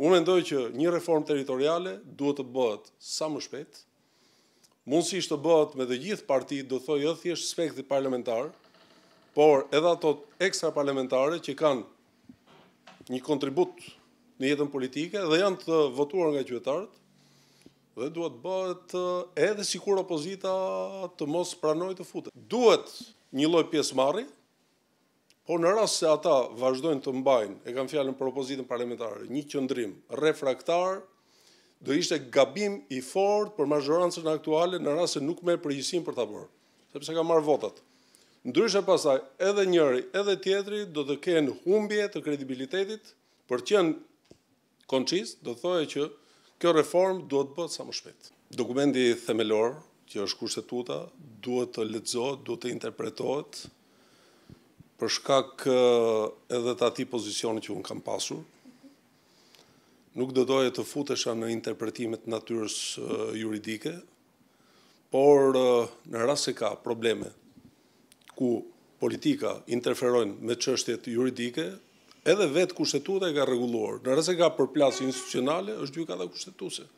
Unë mendoj që një reformë teritoriale duhet të bëhet sa më shpetë, mundësisht të bëhet me dhe gjithë parti, do të thoi edhe jo thjeshtë spekti parlamentar, por edhe ato ekstra parlamentare që kanë një kontribut në jetën politike dhe janë të votuar nga qytetarët, dhe duhet bëhet eh, edhe si kur opozita të mos pranoj të futet. Duhet një loj pjesë marri, Por në rrasë se ata vazhdojnë të mbajnë, e kam fjallën për opozitën parlamentarë, një qëndrim refraktar, do ishte gabim i fort për mazhorancën aktuale në rrasë se nuk me përgjësim për të bërë, sepse ka marë votat. Ndryshe pasaj, edhe njëri, edhe tjetri, do të kenë humbje të kredibilitetit për qenë konqist, do të thoje që kjo reform duhet bëtë sa më shpetë. Dokumenti themelor që është kushtetuta duhet të letëzot, duhet të interpretohet, për shkak edhe të ati pozicionit që unë kam pasur, nuk do doje të futesha në interpretimet natyrës juridike, por në rras e ka probleme ku politika interferojnë me qështjet juridike, edhe vetë kushtetuta e ka reguluar. Në rras e ka përplasë institucionale, është gjyka dhe kushtetuse.